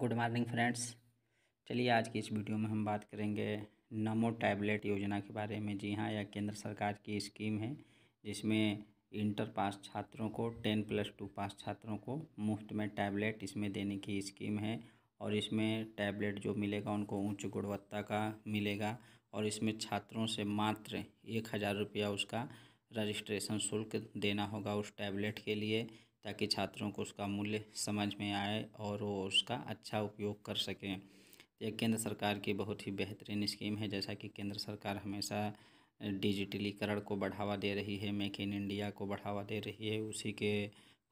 good morning friends चलिए आज की इस वीडियो में हम बात करेंगे नमो टैबलेट योजना के बारे में जी हाँ यह केंद्र सरकार की स्कीम है जिसमें इंटर पास छात्रों को टेन प्लस टू पास छात्रों को मुफ्त में टैबलेट इसमें देने की स्कीम है और इसमें टैबलेट जो मिलेगा उनको उच्च गुणवत्ता का मिलेगा और इसमें छात्रों से मात्र एक हज़ार रुपया उसका रजिस्ट्रेशन शुल्क देना होगा उस टैबलेट के लिए ताकि छात्रों को उसका मूल्य समझ में आए और वो उसका अच्छा उपयोग कर सकें यह केंद्र सरकार की बहुत ही बेहतरीन स्कीम है जैसा कि केंद्र सरकार हमेशा डिजिटलीकरण को बढ़ावा दे रही है मेक इन इंडिया को बढ़ावा दे रही है उसी के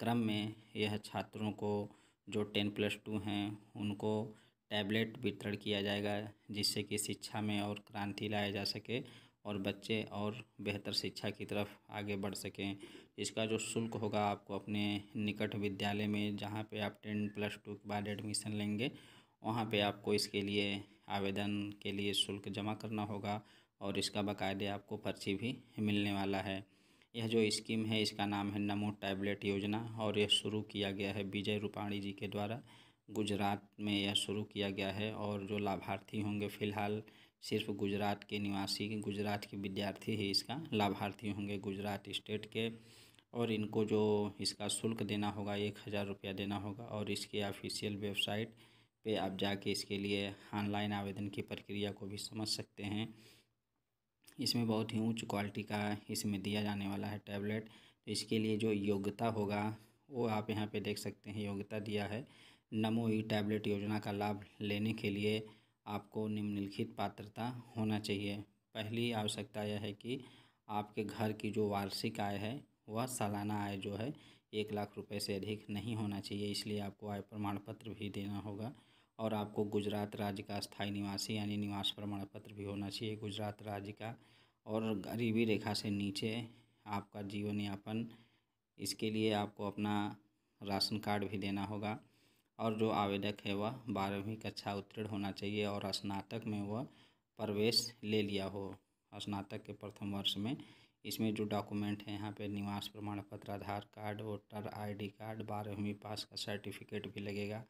क्रम में यह छात्रों को जो टेन प्लस टू हैं उनको टैबलेट वितरण किया जाएगा जिससे कि शिक्षा में और क्रांति लाया जा सके और बच्चे और बेहतर शिक्षा की तरफ आगे बढ़ सकें इसका जो शुल्क होगा आपको अपने निकट विद्यालय में जहाँ पे आप टेन प्लस टू के बाद एडमिशन लेंगे वहाँ पे आपको इसके लिए आवेदन के लिए शुल्क जमा करना होगा और इसका बाकायदे आपको पर्ची भी मिलने वाला है यह जो स्कीम है इसका नाम है नमो टैबलेट योजना और यह शुरू किया गया है विजय रूपाणी जी के द्वारा गुजरात में यह शुरू किया गया है और जो लाभार्थी होंगे फ़िलहाल सिर्फ गुजरात के निवासी गुजरात के विद्यार्थी ही इसका लाभार्थी होंगे गुजरात स्टेट के और इनको जो इसका शुल्क देना होगा एक हज़ार रुपया देना होगा और इसके ऑफिशियल वेबसाइट पे आप जाके इसके लिए ऑनलाइन आवेदन की प्रक्रिया को भी समझ सकते हैं इसमें बहुत ही उच्च क्वालिटी का इसमें दिया जाने वाला है टैबलेट तो इसके लिए जो योग्यता होगा वो आप यहाँ पे देख सकते हैं योग्यता दिया है नमो ई टैबलेट योजना का लाभ लेने के लिए आपको निम्नलिखित पात्रता होना चाहिए पहली आवश्यकता यह है कि आपके घर की जो वार्षिक आय है वह सालाना आय जो है एक लाख रुपए से अधिक नहीं होना चाहिए इसलिए आपको आय प्रमाण पत्र भी देना होगा और आपको गुजरात राज्य का स्थायी निवासी यानी निवास प्रमाण पत्र भी होना चाहिए गुजरात राज्य का और गरीबी रेखा से नीचे आपका जीवन यापन इसके लिए आपको अपना राशन कार्ड भी देना होगा और जो आवेदक है वह बारहवीं कक्षा उत्तीर्ण होना चाहिए और स्नातक में वह प्रवेश ले लिया हो स्नातक के प्रथम वर्ष में इसमें जो डॉक्यूमेंट है यहाँ पे निवास प्रमाण पत्र Aadhaar card voter ID card बारहवीं पास का सर्टिफिकेट भी लगेगा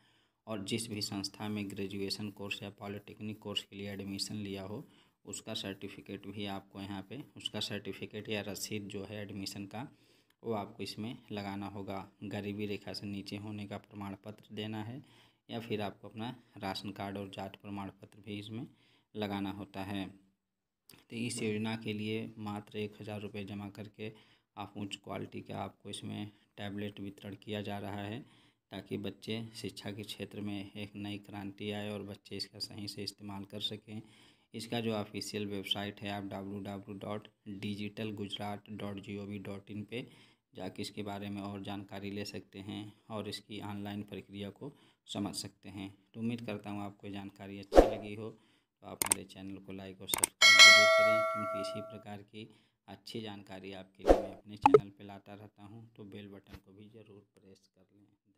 और जिस भी संस्था में ग्रेजुएशन कोर्स या पॉलिटेक्निक कोर्स के लिए एडमिशन लिया हो उसका सर्टिफिकेट भी आपको यहाँ पे उसका सर्टिफिकेट या रसीद जो है एडमिशन का वो आपको इसमें लगाना होगा गरीबी रेखा से नीचे होने का प्रमाण पत्र देना है या फिर आपको अपना राशन कार्ड और जाट प्रमाण पत्र भी इसमें लगाना होता है तो इस योजना के लिए मात्र एक हज़ार रुपये जमा करके आप उच्च क्वालिटी का आपको इसमें टैबलेट वितरण किया जा रहा है ताकि बच्चे शिक्षा के क्षेत्र में एक नई क्रांति आए और बच्चे इसका सही से इस्तेमाल कर सकें इसका जो ऑफिशियल वेबसाइट है आप W W dot digital Gujarat dot G O V dot in पर जाके इसके बारे में और जानकारी ले सकते हैं और इसकी ऑनलाइन प्रक्रिया को समझ सकते हैं तो उम्मीद करता हूँ आपको जानकारी अच्छी लगी हो तो आप मेरे चैनल को लाइक और सब्सक्राइब जरूर करें क्योंकि इसी प्रकार की अच्छी जानकारी आपके लिए मैं अपने चैनल पर लाता रहता हूँ तो बेल बटन को भी ज़रूर प्रेस कर लें